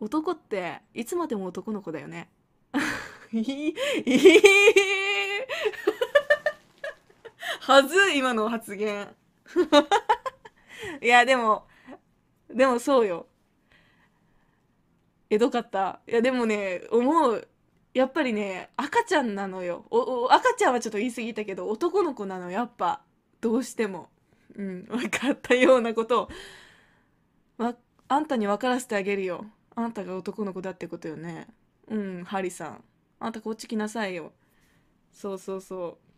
男っていつまでも男の子だよね。はず今の発言。いやでもでもそうよ。えどかった。いやでもね思うやっぱりね赤ちゃんなのよおお。赤ちゃんはちょっと言い過ぎたけど男の子なのやっぱどうしても。うん分かったようなことを、あんたに分からせてあげるよ。あなたが男の子だってことよねうんハリさんあんたこっち来なさいよそうそうそう